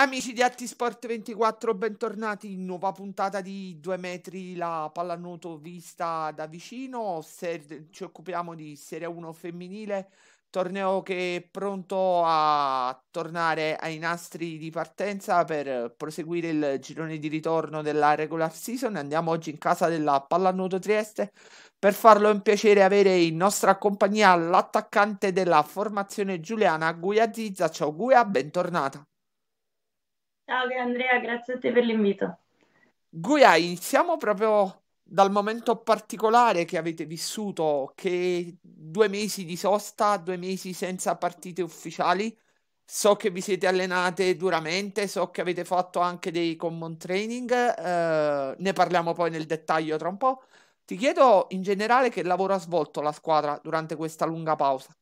Amici di Attisport 24, bentornati in nuova puntata di 2 metri la pallanuoto vista da vicino. Se, ci occupiamo di Serie 1 femminile, torneo che è pronto a tornare ai nastri di partenza per proseguire il girone di ritorno della regular season. Andiamo oggi in casa della Pallanuoto Trieste. Per farlo è un piacere avere in nostra compagnia l'attaccante della formazione giuliana Guia Zizza. Ciao Guia, bentornata. Ciao Andrea, grazie a te per l'invito. Guia, iniziamo proprio dal momento particolare che avete vissuto, che due mesi di sosta, due mesi senza partite ufficiali. So che vi siete allenate duramente, so che avete fatto anche dei common training, eh, ne parliamo poi nel dettaglio tra un po'. Ti chiedo in generale che lavoro ha svolto la squadra durante questa lunga pausa.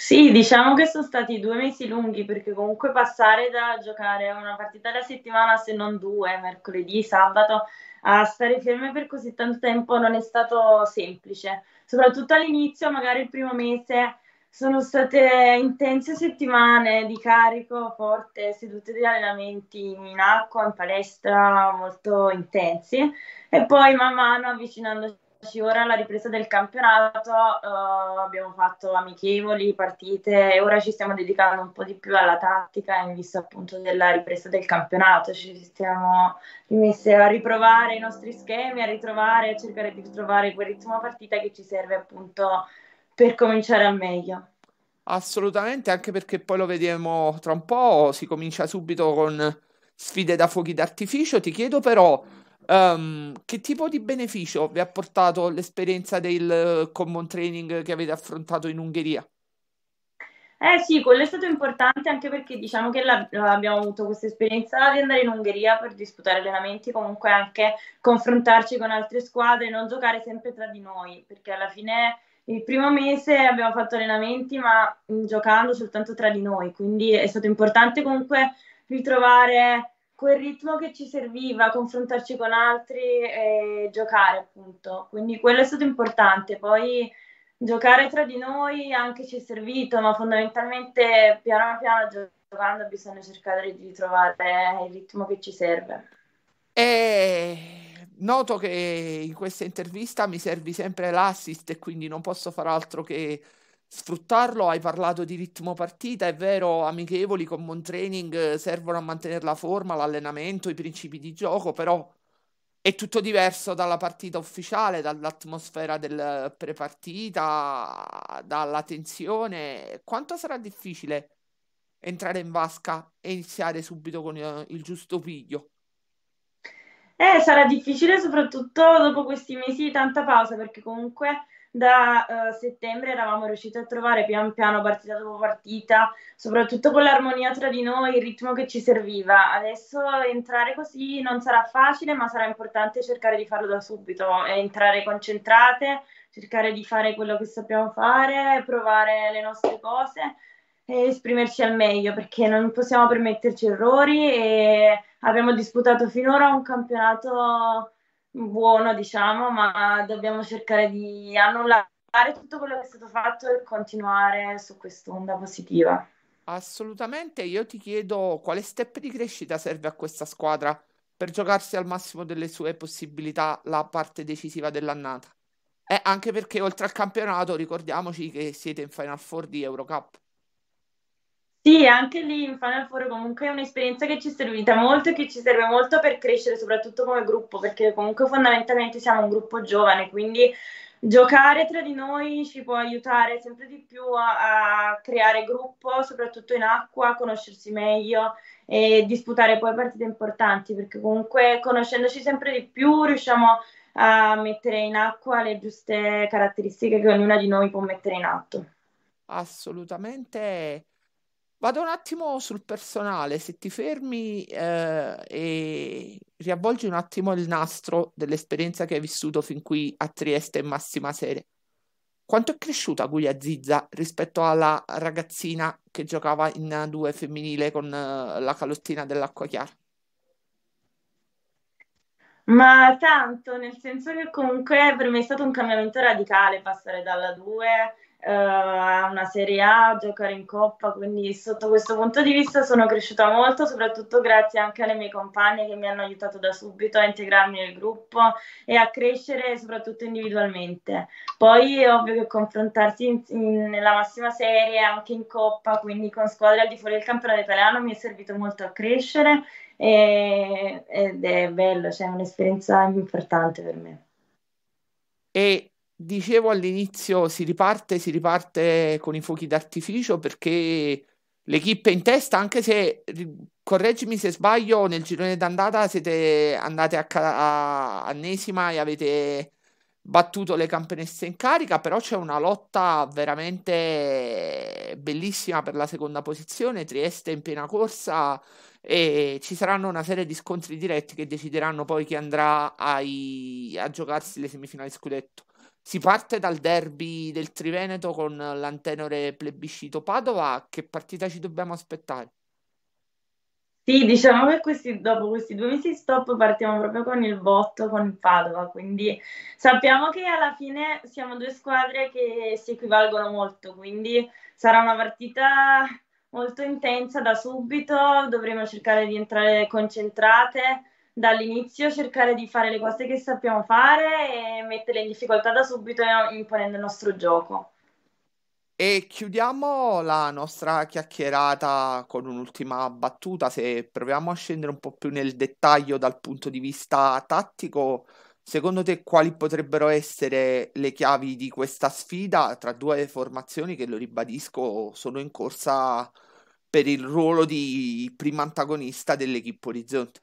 Sì, diciamo che sono stati due mesi lunghi perché comunque passare da giocare una partita alla settimana se non due, mercoledì, sabato, a stare ferme per così tanto tempo non è stato semplice. Soprattutto all'inizio, magari il primo mese, sono state intense settimane di carico forte, sedute di allenamenti in acqua, in palestra molto intensi e poi man mano avvicinandoci ora alla ripresa del campionato uh, abbiamo fatto amichevoli, partite e ora ci stiamo dedicando un po' di più alla tattica in vista appunto della ripresa del campionato, ci stiamo rimesse a riprovare i nostri schemi, a ritrovare, a cercare di ritrovare quel ritmo partita che ci serve appunto per cominciare al meglio. Assolutamente, anche perché poi lo vedremo tra un po', si comincia subito con sfide da fuochi d'artificio, ti chiedo però Um, che tipo di beneficio vi ha portato l'esperienza del eh, common training che avete affrontato in Ungheria? Eh sì, quello è stato importante anche perché diciamo che la, abbiamo avuto questa esperienza di andare in Ungheria per disputare allenamenti, comunque anche confrontarci con altre squadre, non giocare sempre tra di noi, perché alla fine il primo mese abbiamo fatto allenamenti ma mm, giocando soltanto tra di noi, quindi è stato importante comunque ritrovare quel ritmo che ci serviva, confrontarci con altri e giocare appunto. Quindi quello è stato importante. Poi giocare tra di noi anche ci è servito, ma fondamentalmente piano piano giocando bisogna cercare di trovare il ritmo che ci serve. E noto che in questa intervista mi servi sempre l'assist e quindi non posso far altro che sfruttarlo. Hai parlato di ritmo partita, è vero, amichevoli con buon training eh, servono a mantenere la forma, l'allenamento, i principi di gioco, però è tutto diverso dalla partita ufficiale, dall'atmosfera del prepartita, dalla tensione. Quanto sarà difficile entrare in vasca e iniziare subito con eh, il giusto piglio? Eh, sarà difficile soprattutto dopo questi mesi di tanta pausa perché comunque da uh, settembre eravamo riusciti a trovare pian piano partita dopo partita, soprattutto con l'armonia tra di noi, il ritmo che ci serviva. Adesso entrare così non sarà facile, ma sarà importante cercare di farlo da subito, eh, entrare concentrate, cercare di fare quello che sappiamo fare, provare le nostre cose e esprimerci al meglio perché non possiamo permetterci errori e abbiamo disputato finora un campionato buono, diciamo, ma dobbiamo cercare di annullare tutto quello che è stato fatto e continuare su quest'onda positiva. Assolutamente, io ti chiedo quale step di crescita serve a questa squadra per giocarsi al massimo delle sue possibilità la parte decisiva dell'annata. Eh, anche perché oltre al campionato ricordiamoci che siete in Final Four di Eurocup. Sì, anche lì in Final Four comunque è un'esperienza che ci è servita molto e che ci serve molto per crescere, soprattutto come gruppo, perché comunque fondamentalmente siamo un gruppo giovane, quindi giocare tra di noi ci può aiutare sempre di più a, a creare gruppo, soprattutto in acqua, conoscersi meglio e disputare poi partite importanti, perché comunque conoscendoci sempre di più riusciamo a mettere in acqua le giuste caratteristiche che ognuna di noi può mettere in atto. Assolutamente Vado un attimo sul personale, se ti fermi eh, e riavvolgi un attimo il nastro dell'esperienza che hai vissuto fin qui a Trieste in massima serie. Quanto è cresciuta Guglia Zizza rispetto alla ragazzina che giocava in due femminile con eh, la calottina dell'acqua chiara? Ma tanto, nel senso che comunque per me è stato un cambiamento radicale passare dalla 2 eh, a una Serie A, giocare in Coppa, quindi sotto questo punto di vista sono cresciuta molto, soprattutto grazie anche alle mie compagne che mi hanno aiutato da subito a integrarmi nel gruppo e a crescere soprattutto individualmente. Poi è ovvio che confrontarsi in, in, nella massima serie, anche in Coppa, quindi con squadre al di fuori del campionato italiano mi è servito molto a crescere e, ed è bello, cioè è un'esperienza importante per me. E dicevo all'inizio, si riparte, si riparte con i fuochi d'artificio perché l'equipe è in testa, anche se correggimi se sbaglio, nel girone d'andata siete andate a, a, a Nesima e avete battuto le campionesse in carica, però c'è una lotta veramente bellissima per la seconda posizione, Trieste in piena corsa e ci saranno una serie di scontri diretti che decideranno poi chi andrà ai, a giocarsi le semifinali scudetto. Si parte dal derby del Triveneto con l'antenore plebiscito Padova. Che partita ci dobbiamo aspettare? Sì, diciamo che questi, dopo questi due mesi stop partiamo proprio con il botto con Padova, quindi sappiamo che alla fine siamo due squadre che si equivalgono molto, quindi sarà una partita molto intensa da subito, dovremo cercare di entrare concentrate, dall'inizio cercare di fare le cose che sappiamo fare e metterle in difficoltà da subito eh, imponendo il nostro gioco. E chiudiamo la nostra chiacchierata con un'ultima battuta. Se proviamo a scendere un po' più nel dettaglio dal punto di vista tattico, secondo te quali potrebbero essere le chiavi di questa sfida tra due formazioni che, lo ribadisco, sono in corsa per il ruolo di prima antagonista dell'equipe Orizzonte?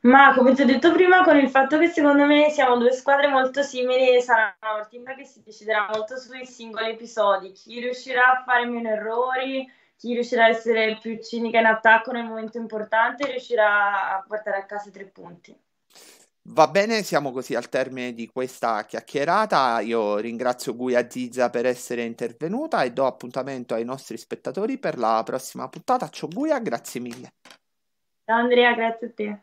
Ma come ti ho detto prima, con il fatto che secondo me siamo due squadre molto simili, sarà una partita che si deciderà molto sui singoli episodi. Chi riuscirà a fare meno errori, chi riuscirà a essere più cinica in attacco nel momento importante, riuscirà a portare a casa i tre punti. Va bene, siamo così al termine di questa chiacchierata. Io ringrazio Guia Zizza per essere intervenuta e do appuntamento ai nostri spettatori per la prossima puntata. Ciao Guia, grazie mille. Ciao Andrea, grazie a te.